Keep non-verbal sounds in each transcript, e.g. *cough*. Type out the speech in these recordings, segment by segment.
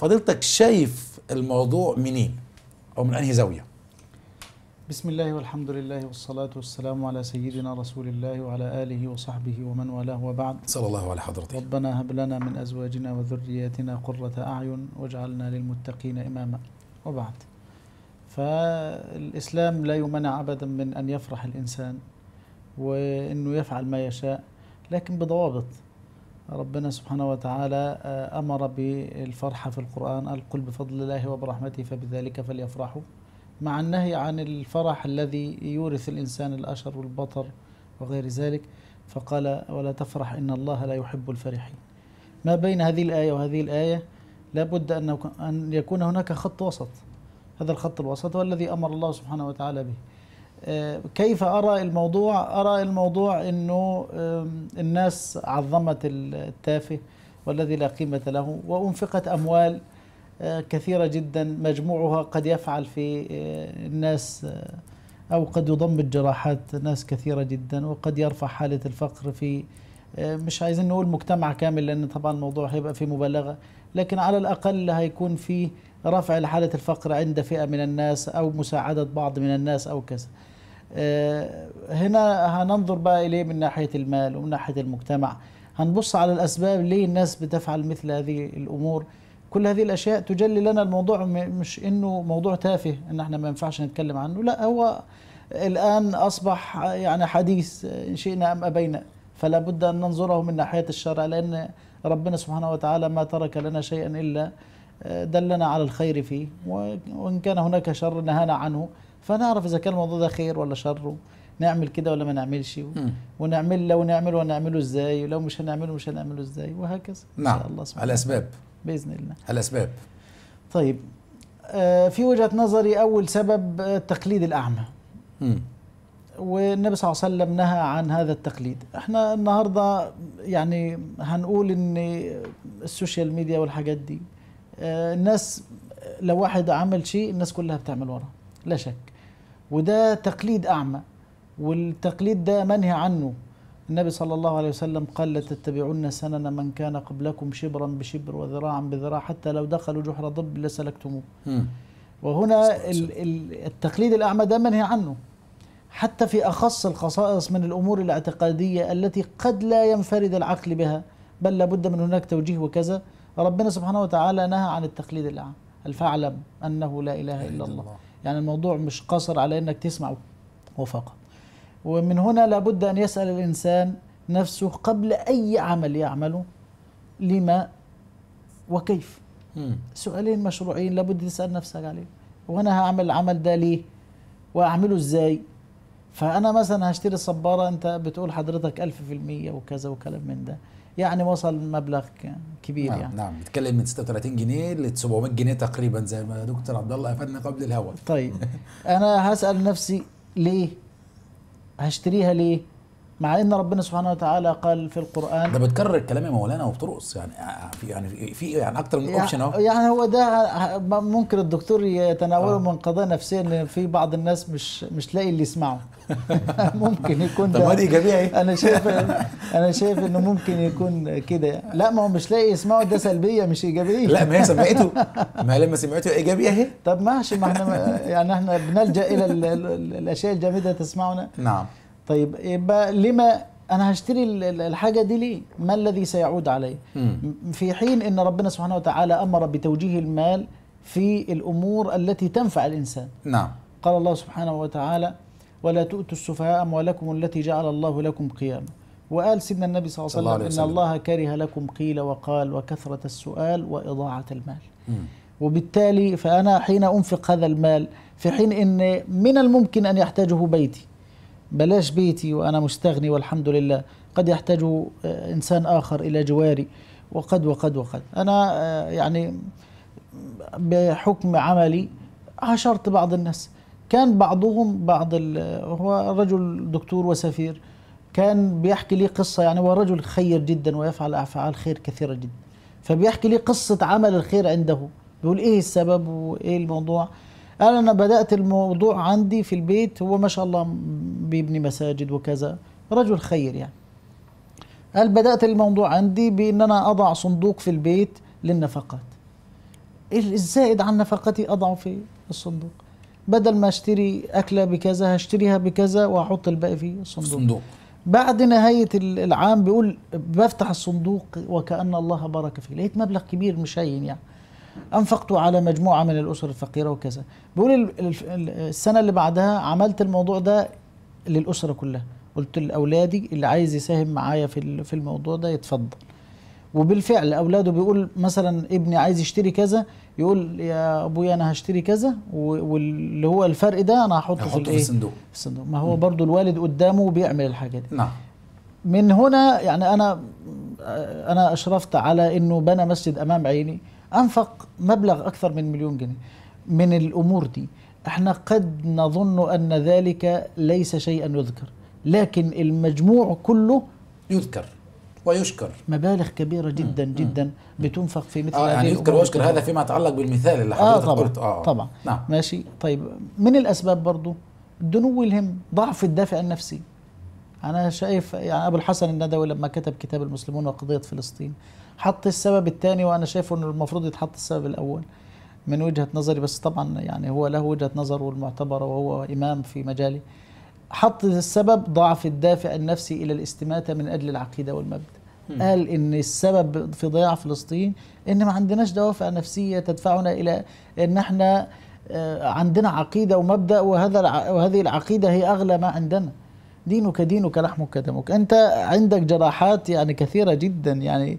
فضيلتك شايف الموضوع منين او من انهي زاويه بسم الله والحمد لله والصلاة والسلام على سيدنا رسول الله وعلى آله وصحبه ومن والاه وبعد صلى الله على حضرته ربنا هب لنا من أزواجنا وذرياتنا قرة أعين واجعلنا للمتقين إماما وبعد فالإسلام لا يمنع أبدا من أن يفرح الإنسان وأنه يفعل ما يشاء لكن بضوابط ربنا سبحانه وتعالى آه، أمر بالفرحة في القرآن القل بفضل الله وبرحمته فبذلك فليفرحوا مع النهي عن الفرح الذي يورث الإنسان الأشر والبطر وغير ذلك فقال ولا تفرح إن الله لا يحب الفرحين ما بين هذه الآية وهذه الآية لابد أن يكون هناك خط وسط هذا الخط الوسط هو الذي أمر الله سبحانه وتعالى به آه، كيف أرى الموضوع؟ أرى الموضوع أنه الناس عظمت التافه والذي لا قيمة له وأنفقت أموال آه، كثيرة جدا مجموعها قد يفعل في آه، الناس أو قد يضمد جراحات ناس كثيرة جدا وقد يرفع حالة الفقر في مش عايزين نقول مجتمع كامل لأن طبعا الموضوع هيبقى فيه مبالغة لكن على الأقل هيكون في رفع حالة الفقر عند فئة من الناس أو مساعدة بعض من الناس أو كذا آه، هنا هننظر بقى إليه من ناحية المال ومن ناحية المجتمع هنبص على الأسباب ليه الناس بتفعل مثل هذه الأمور كل هذه الأشياء تجلي لنا الموضوع مش إنه موضوع تافه إن إحنا ما ينفعش نتكلم عنه لا هو الآن أصبح يعني حديث إن شئنا أم أبينا فلا بد أن ننظره من ناحية الشرع لأن ربنا سبحانه وتعالى ما ترك لنا شيئا إلا آه، دلنا على الخير فيه وإن كان هناك شر نهانا عنه فنعرف اذا كان الموضوع ده خير ولا شر نعمل كده ولا ما نعملش و... ونعمل لو نعمل ونعمله ازاي ولو مش هنعمله مش هنعمله ازاي وهكذا نعم إن شاء الله سبحانه على اسباب باذن الله على اسباب طيب آه في وجهه نظري اول سبب آه، التقليد الاعمى مم. والنبي صلى الله عليه وسلم نهى عن هذا التقليد احنا النهارده يعني هنقول ان السوشيال ميديا والحاجات دي آه، الناس لو واحد عمل شيء الناس كلها بتعمل وراه لا شك وده تقليد أعمى والتقليد ده منهي عنه النبي صلى الله عليه وسلم قال لتتبعن سنن من كان قبلكم شبرا بشبر وذراعا بذراع حتى لو دخلوا جحر ضب لسلكتموه وهنا التقليد الأعمى ده منهي عنه حتى في أخص الخصائص من الأمور الاعتقادية التي قد لا ينفرد العقل بها بل لابد من هناك توجيه وكذا ربنا سبحانه وتعالى نهى عن التقليد الأعمى فاعلم أنه لا إله إلا الله يعني الموضوع مش قصر على أنك تسمع وفقط ومن هنا لابد أن يسأل الإنسان نفسه قبل أي عمل يعمله لما وكيف مم. سؤالين مشروعين لابد تسأل نفسك عليه وأنا هعمل العمل ده ليه وأعمله إزاي فأنا مثلا هشتري الصبارة أنت بتقول حضرتك ألف في المية وكذا وكلام من ده يعني وصل مبلغ كبير نعم يعني نعم نتكلم من 36 جنيه ل 700 جنيه تقريبا زي ما دكتور عبد الله افادنا قبل الهوا طيب *laughs* انا هسال نفسي ليه هشتريها ليه مع ان ربنا سبحانه وتعالى قال في القران ده بتكرر الكلام يا مولانا وبترقص يعني،, آه، آه، يعني في يعني في يعني اكتر من اوبشن اهو يعني هو ده ممكن الدكتور يتناوله آه. من قضايا نفسيه ان في بعض الناس مش مش لاقي اللي يسمعه *laughs* ممكن يكون طب ده جميع ايه انا شايف انا شايف انه ممكن يكون كده لا ما هو مش لاقي يسمعه ده سلبيه مش ايجابيه لا ما هي سمعته *laughs* ما لما سمعته ايجابيه اهي طب ماشي ما احنا يعني احنا بنلجا الى الاشياء الجامده تسمعنا نعم طيب يبقى إيه لما انا هشتري الحاجه دي ليه ما الذي سيعود علي في حين ان ربنا سبحانه وتعالى امر بتوجيه المال في الامور التي تنفع الانسان نعم قال الله سبحانه وتعالى ولا تؤتوا السفهاء اموالكم التي جعل الله لكم قياما وقال سيدنا النبي صلى الله عليه وسلم الله ان الله كره لكم قيل وقال وكثره السؤال واضاعه المال مم. وبالتالي فانا حين انفق هذا المال في حين ان من الممكن ان يحتاجه بيتي بلاش بيتي وأنا مستغني والحمد لله قد يحتاج آه، إنسان آخر إلى جواري وقد وقد وقد أنا آه، يعني بحكم عملي عاشرت بعض الناس كان بعضهم بعض هو رجل دكتور وسفير كان بيحكي لي قصة يعني هو رجل خير جدا ويفعل أفعال خير كثيرة جدا فبيحكي لي قصة عمل الخير عنده بيقول إيه السبب وإيه الموضوع قال انا بدات الموضوع عندي في البيت هو ما شاء الله بيبني مساجد وكذا رجل خير يعني قال بدات الموضوع عندي بان انا اضع صندوق في البيت للنفقات الزائد عن نفقتي اضعه في الصندوق بدل ما اشتري اكله بكذا هشتريها بكذا واحط الباقي في الصندوق, الصندوق. بعد نهاية العام بيقول بفتح الصندوق وكأن الله بارك فيه لقيت مبلغ كبير مشين يعني انفقته على مجموعه من الاسر الفقيره وكذا بيقول السنه اللي بعدها عملت الموضوع ده للاسره كلها قلت لاولادي اللي عايز يساهم معايا في في الموضوع ده يتفضل وبالفعل اولاده بيقول مثلا ابني عايز يشتري كذا يقول يا ابويا انا هشتري كذا واللي هو الفرق ده انا هحطه في الايه في الصندوق في الصندوق ما هو برضو الوالد قدامه بيعمل الحاجه دي نعم من هنا يعني انا انا اشرفت على انه بنى مسجد امام عيني انفق مبلغ اكثر من مليون جنيه من الامور دي احنا قد نظن ان ذلك ليس شيئا يذكر لكن المجموع كله يذكر ويشكر مبالغ كبيرة جدا مم. جدا بتنفق في مثل آه يعني يذكر ويشكر هذا فيما يتعلق بالمثال اللي آه، حضرتك آه طبعًا قلت آه طبعا نعم. ماشي طيب من الأسباب برضو دنو الهم ضعف الدافع النفسي أنا شايف يعني أبو الحسن الندوي لما كتب كتاب المسلمون وقضية فلسطين حط السبب الثاني وانا شايفه انه المفروض يتحط السبب الاول من وجهه نظري بس طبعا يعني هو له وجهه نظره المعتبره وهو امام في مجالي حط السبب ضعف الدافع النفسي الى الاستماته من اجل العقيده والمبدا قال ان السبب في ضياع فلسطين ان ما عندناش دوافع نفسيه تدفعنا الى ان احنا آه، عندنا عقيده ومبدا وهذا وهذه العقيده هي اغلى ما عندنا دينك دينك لحمك دمك انت عندك جراحات يعني كثيره جدا يعني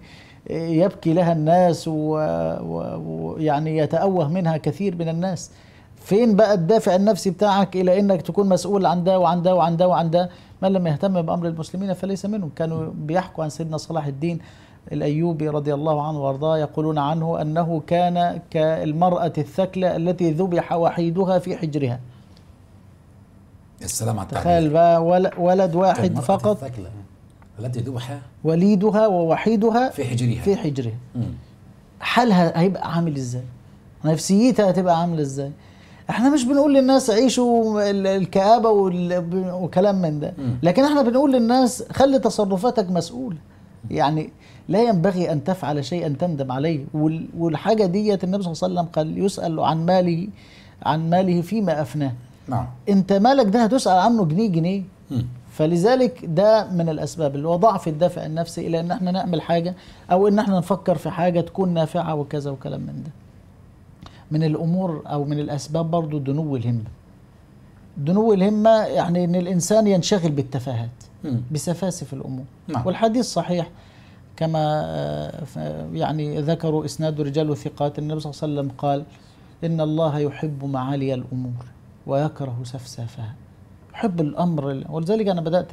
يبكي لها الناس ويعني يتأوه منها كثير من الناس فين بقى الدافع النفسي بتاعك الى انك تكون مسؤول عن ده وعن ده وعن ده وعن ده من لم يهتم بامر المسلمين فليس منهم كانوا بيحكوا عن سيدنا صلاح الدين الايوبي رضي الله عنه وارضاه يقولون عنه انه كان كالمراه الثكله التي ذبح وحيدها في حجرها السلام على تخيل بقى ولد واحد فقط الثكلة. التي ذبح وليدها ووحيدها في حجرها في حجرها حالها هيبقى عامل ازاي نفسيتها هتبقى عامله ازاي احنا مش بنقول للناس عيشوا الكآبة وكلام من ده لكن احنا بنقول للناس خلي تصرفاتك مسؤولة يعني لا ينبغي أن تفعل شيئا تندم عليه والحاجة ديت النبي صلى الله عليه وسلم قال يسأل عن ماله عن ماله فيما أفناه نعم. انت مالك ده هتسأل عنه جنيه جنيه فلذلك ده من الاسباب اللي هو ضعف الدافع النفسي الى ان احنا نعمل حاجه او ان احنا نفكر في حاجه تكون نافعه وكذا وكلام من ده من الامور او من الاسباب برضو دنو الهمه دنو الهمه يعني ان الانسان ينشغل بالتفاهات بسفاسف الامور نعم. والحديث صحيح كما آه، يعني ذكروا اسناد رجال وثقات النبي صلى الله عليه وسلم قال ان الله يحب معالي الامور ويكره سفسافها حب الأمر ولذلك أنا بدأت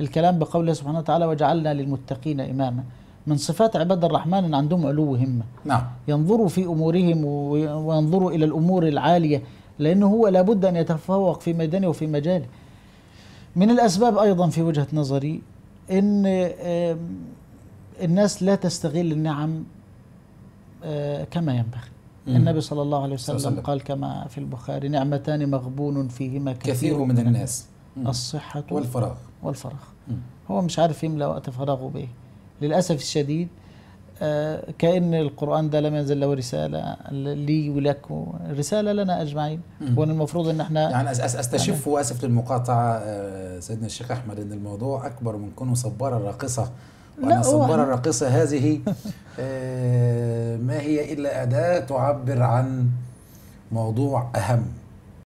الكلام بقوله سبحانه وتعالى وجعلنا للمتقين إماما من صفات عباد الرحمن أن عندهم علو همة نعم ينظروا في أمورهم وينظروا إلى الأمور العالية لأنه هو لابد أن يتفوق في ميدانه وفي مجاله من الأسباب أيضا في وجهة نظري أن الناس لا تستغل النعم آه، كما ينبغي النبي صلى الله عليه وسلم, قال كما في البخاري نعمتان مغبون فيهما كثير, كثير من الناس الصحة والفراغ والفراغ هو مش عارف يملأ وقت فراغه بإيه للأسف الشديد آه كأن القرآن ده لم ينزل له رسالة لي ولك رسالة لنا أجمعين وأن المفروض أن احنا يعني أستشف يعني وأسف للمقاطعة آه سيدنا الشيخ أحمد أن الموضوع أكبر من كونه صبارة راقصة وأن الصبارة الراقصة هذه *laughs* آه، ما هي إلا أداة تعبر عن موضوع أهم